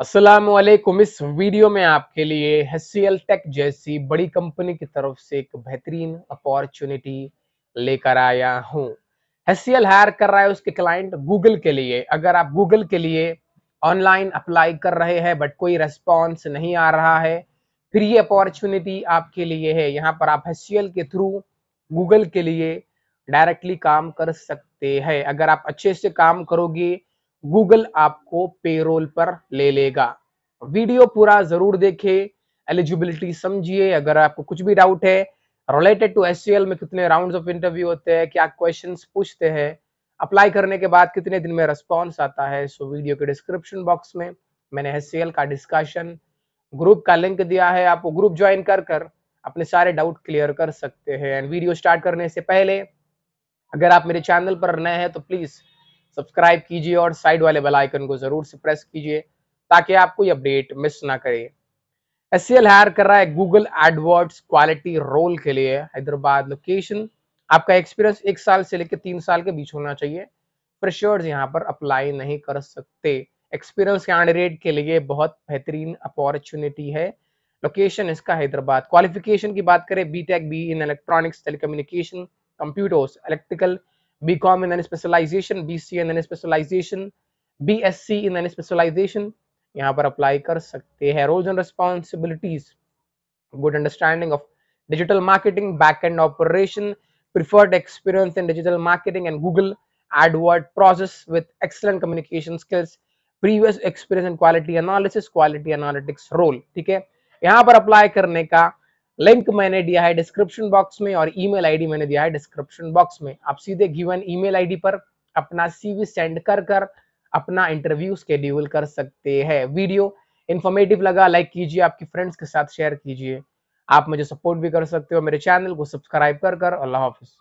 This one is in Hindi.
असलम इस वीडियो में आपके लिए हेसियल टेक जैसी बड़ी कंपनी की तरफ से एक बेहतरीन अपॉर्चुनिटी लेकर आया हूँ हेसियल हायर कर रहा है उसके क्लाइंट गूगल के लिए अगर आप गूगल के लिए ऑनलाइन अप्लाई कर रहे हैं बट कोई रेस्पॉन्स नहीं आ रहा है फिर ये अपॉर्चुनिटी आपके लिए है यहाँ पर आप हेसियल के थ्रू गूगल के लिए डायरेक्टली काम कर सकते हैं अगर आप अच्छे से काम करोगे गूगल आपको पेरोल पर ले लेगा वीडियो पूरा जरूर देखें एलिजिबिलिटी समझिए अगर आपको कुछ भी डाउट है रिलेटेड टू एस में कितने राउंड ऑफ इंटरव्यू होते हैं क्या क्वेश्चन पूछते हैं अप्लाई करने के बाद कितने दिन में रिस्पॉन्स आता है सो वीडियो के डिस्क्रिप्शन बॉक्स में मैंने एस का डिस्कशन ग्रुप का लिंक दिया है आप वो ग्रुप ज्वाइन कर कर अपने सारे डाउट क्लियर कर सकते हैं एंड वीडियो स्टार्ट करने से पहले अगर आप मेरे चैनल पर नए हैं तो प्लीज़ सब्सक्राइब कीजिए और साइड वाले बेल आइकन को जरूर से प्रेस कीजिए ताकि आप कोई अपडेट मिस ना करें एस हायर कर रहा है गूगल एडवर्ड्स क्वालिटी रोल के लिए हैदराबाद लोकेशन आपका एक्सपीरियंस एक साल से लेकर तीन साल के बीच होना चाहिए प्रेशर्स यहाँ पर अप्लाई नहीं कर सकते एक्सपीरियंस कैंडिडेट के लिए बहुत बेहतरीन अपॉर्चुनिटी है लोकेशन इसका हैदराबाद क्वालिफिकेशन की बात करें B Tech B in electronics telecommunication computers electrical BCom and then specialization, BCA and then specialization, BSc and then specialization यहाँ पर अप्लाई कर सकते हैं roles and responsibilities good understanding of digital marketing back end operation preferred experience in digital marketing and Google AdWord process with excellent communication skills, previous experience in quality analysis, quality analytics role. ठीक है यहाँ पर अप्लाई करने का लिंक मैंने दिया है डिस्क्रिप्शन बॉक्स में और ईमेल आईडी मैंने दिया है डिस्क्रिप्शन बॉक्स में आप सीधे गिवन ईमेल आईडी पर अपना सीवी सेंड कर कर अपना इंटरव्यू स्केड्यूल कर सकते हैं वीडियो इन्फॉर्मेटिव लगा लाइक कीजिए आपके फ्रेंड्स के साथ शेयर कीजिए आप मुझे सपोर्ट भी कर सकते हो मेरे चैनल को सब्सक्राइब कर कर अल्लाह हाफिज़